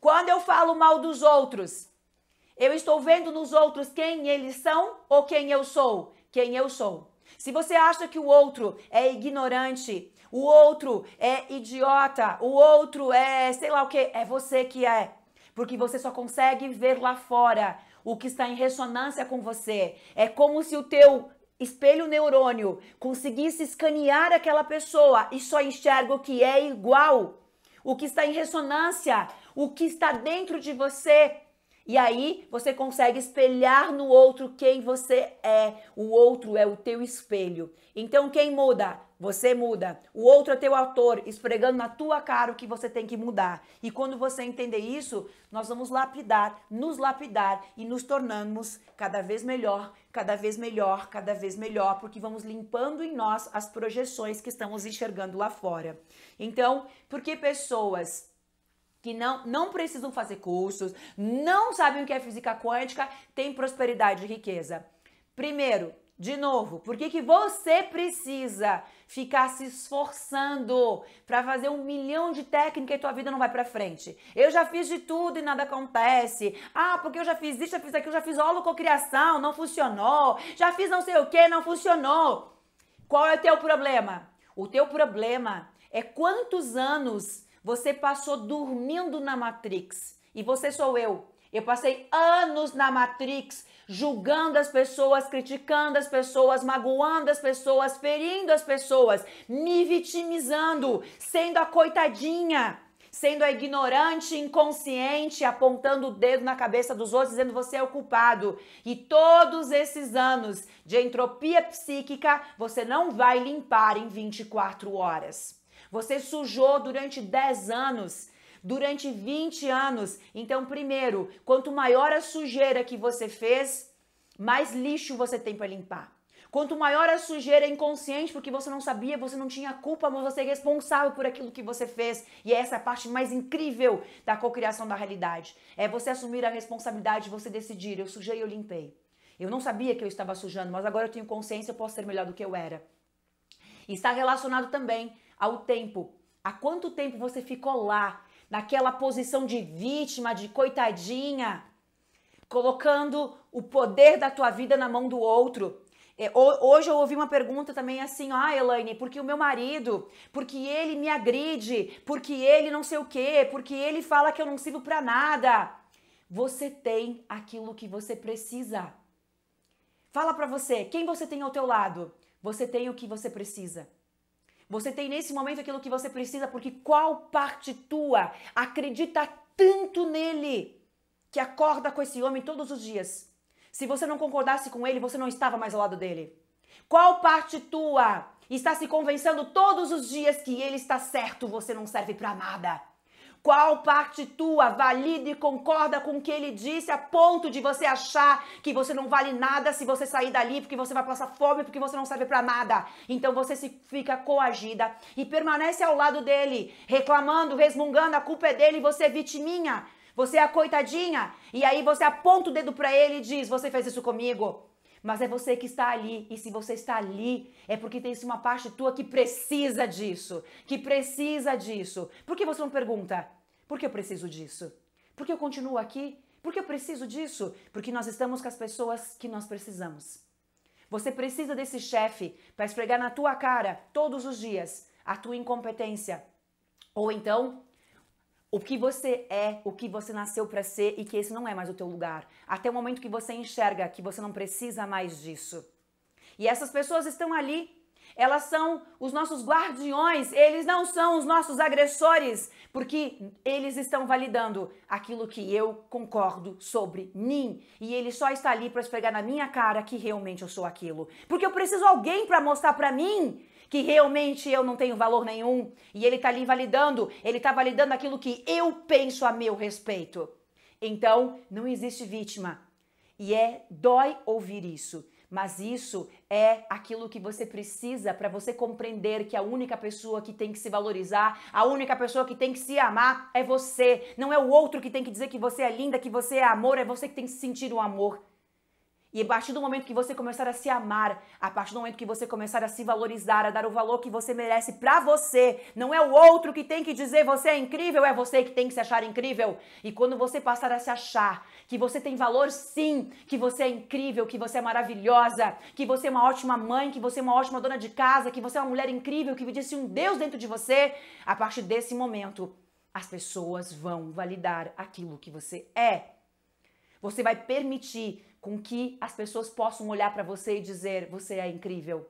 Quando eu falo mal dos outros, eu estou vendo nos outros quem eles são ou quem eu sou? Quem eu sou. Se você acha que o outro é ignorante, o outro é idiota, o outro é sei lá o que, é você que é. Porque você só consegue ver lá fora o que está em ressonância com você. É como se o teu espelho neurônio conseguisse escanear aquela pessoa e só enxerga o que é igual, o que está em ressonância, o que está dentro de você. E aí você consegue espelhar no outro quem você é. O outro é o teu espelho. Então quem muda? Você muda. O outro é teu autor, esfregando na tua cara o que você tem que mudar. E quando você entender isso, nós vamos lapidar, nos lapidar e nos tornamos cada vez melhor, cada vez melhor, cada vez melhor, porque vamos limpando em nós as projeções que estamos enxergando lá fora. Então, por que pessoas que não, não precisam fazer cursos, não sabem o que é física quântica, têm prosperidade e riqueza. Primeiro, de novo, por que, que você precisa ficar se esforçando para fazer um milhão de técnicas e tua vida não vai para frente? Eu já fiz de tudo e nada acontece. Ah, porque eu já fiz isso, já fiz aquilo, já fiz holococriação, não funcionou. Já fiz não sei o que, não funcionou. Qual é o teu problema? O teu problema é quantos anos você passou dormindo na Matrix. E você sou eu. Eu passei anos na Matrix, julgando as pessoas, criticando as pessoas, magoando as pessoas, ferindo as pessoas, me vitimizando, sendo a coitadinha, sendo a ignorante, inconsciente, apontando o dedo na cabeça dos outros, dizendo você é o culpado. E todos esses anos de entropia psíquica, você não vai limpar em 24 horas. Você sujou durante 10 anos durante 20 anos. Então, primeiro, quanto maior a sujeira que você fez, mais lixo você tem para limpar. Quanto maior a sujeira inconsciente, porque você não sabia, você não tinha culpa, mas você é responsável por aquilo que você fez. E é essa é a parte mais incrível da cocriação da realidade. É você assumir a responsabilidade, você decidir, eu sujei, eu limpei. Eu não sabia que eu estava sujando, mas agora eu tenho consciência, eu posso ser melhor do que eu era. E está relacionado também ao tempo. Há quanto tempo você ficou lá, naquela posição de vítima, de coitadinha, colocando o poder da tua vida na mão do outro? É, hoje eu ouvi uma pergunta também assim, ah, Elaine, porque o meu marido, porque ele me agride, porque ele não sei o quê, porque ele fala que eu não sirvo para nada. Você tem aquilo que você precisa. Fala para você, quem você tem ao teu lado? Você tem o que você precisa. Você tem nesse momento aquilo que você precisa, porque qual parte tua acredita tanto nele que acorda com esse homem todos os dias? Se você não concordasse com ele, você não estava mais ao lado dele. Qual parte tua está se convencendo todos os dias que ele está certo, você não serve para nada? Qual parte tua valida e concorda com o que ele disse a ponto de você achar que você não vale nada se você sair dali, porque você vai passar fome, porque você não serve para nada? Então você se fica coagida e permanece ao lado dele, reclamando, resmungando, a culpa é dele, você é vitiminha. Você é a coitadinha. E aí você aponta o dedo para ele e diz: Você fez isso comigo. Mas é você que está ali, e se você está ali, é porque tem uma parte tua que precisa disso, que precisa disso. Por que você não pergunta? Por que eu preciso disso? Por que eu continuo aqui? Por que eu preciso disso? Porque nós estamos com as pessoas que nós precisamos. Você precisa desse chefe para esfregar na tua cara todos os dias a tua incompetência. Ou então, o que você é, o que você nasceu para ser e que esse não é mais o teu lugar. Até o momento que você enxerga que você não precisa mais disso. E essas pessoas estão ali elas são os nossos guardiões, eles não são os nossos agressores, porque eles estão validando aquilo que eu concordo sobre mim. E ele só está ali para esfregar na minha cara que realmente eu sou aquilo. Porque eu preciso alguém para mostrar para mim que realmente eu não tenho valor nenhum. E ele está ali validando, ele está validando aquilo que eu penso a meu respeito. Então, não existe vítima. E é dói ouvir isso. Mas isso é aquilo que você precisa para você compreender que a única pessoa que tem que se valorizar, a única pessoa que tem que se amar é você. Não é o outro que tem que dizer que você é linda, que você é amor, é você que tem que sentir o amor. E a partir do momento que você começar a se amar, a partir do momento que você começar a se valorizar, a dar o valor que você merece para você, não é o outro que tem que dizer você é incrível, é você que tem que se achar incrível. E quando você passar a se achar que você tem valor sim, que você é incrível, que você é maravilhosa, que você é uma ótima mãe, que você é uma ótima dona de casa, que você é uma mulher incrível, que existe um Deus dentro de você, a partir desse momento, as pessoas vão validar aquilo que você é. Você vai permitir com que as pessoas possam olhar para você e dizer: você é incrível.